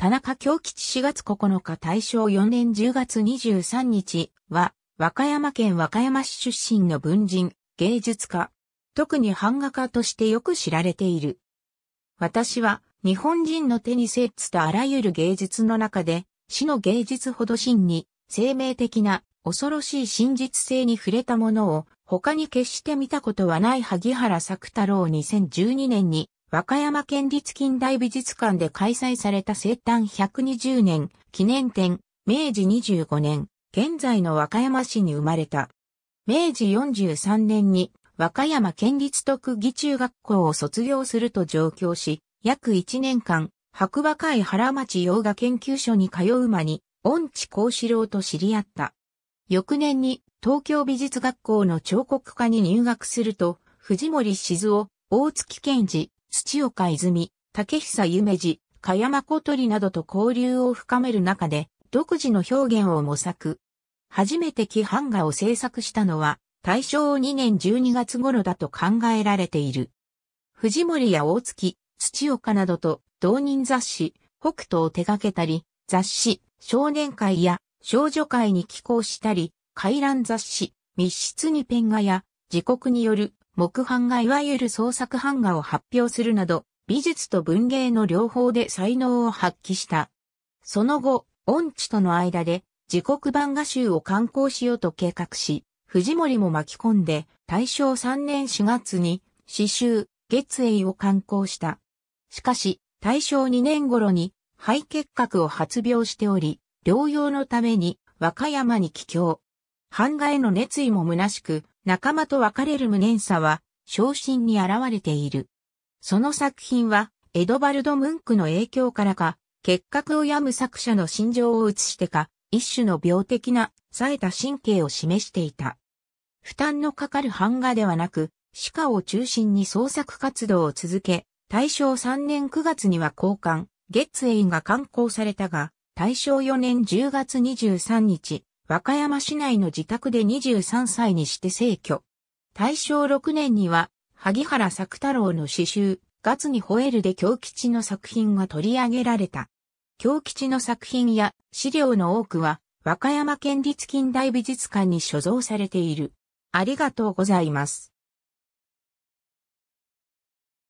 田中京吉4月9日大正4年10月23日は、和歌山県和歌山市出身の文人、芸術家。特に版画家としてよく知られている。私は、日本人の手に接つとあらゆる芸術の中で、死の芸術ほど真に、生命的な、恐ろしい真実性に触れたものを、他に決して見たことはない萩原作太郎2012年に、和歌山県立近代美術館で開催された生誕120年記念展、明治25年、現在の和歌山市に生まれた。明治43年に和歌山県立特技中学校を卒業すると上京し、約1年間、白馬会原町洋画研究所に通う間に、恩知幸四郎と知り合った。翌年に東京美術学校の彫刻科に入学すると、藤森静夫、大月健治、土岡泉、竹久夢二、加山小鳥などと交流を深める中で、独自の表現を模索。初めて木版画を制作したのは、大正2年12月頃だと考えられている。藤森や大月、土岡などと同人雑誌、北斗を手掛けたり、雑誌、少年会や少女会に寄稿したり、回覧雑誌、密室にペン画や、時刻による木版画いわゆる創作版画を発表するなど、美術と文芸の両方で才能を発揮した。その後、恩知との間で、自国版画集を刊行しようと計画し、藤森も巻き込んで、大正3年4月に、詩集、月英を刊行した。しかし、大正2年頃に、肺結核を発病しており、療養のために、和歌山に帰郷。版画への熱意も虚しく、仲間と別れる無念さは、昇進に現れている。その作品は、エドバルド・ムンクの影響からか、結核を病む作者の心情を映してか、一種の病的な、冴えた神経を示していた。負担のかかる版画ではなく、歯科を中心に創作活動を続け、大正3年9月には交換、月英が刊行されたが、大正4年10月23日、和歌山市内の自宅で23歳にして逝去。大正6年には、萩原作太郎の詩集、月に吠えるで京吉の作品が取り上げられた。京吉の作品や資料の多くは、和歌山県立近代美術館に所蔵されている。ありがとうございます。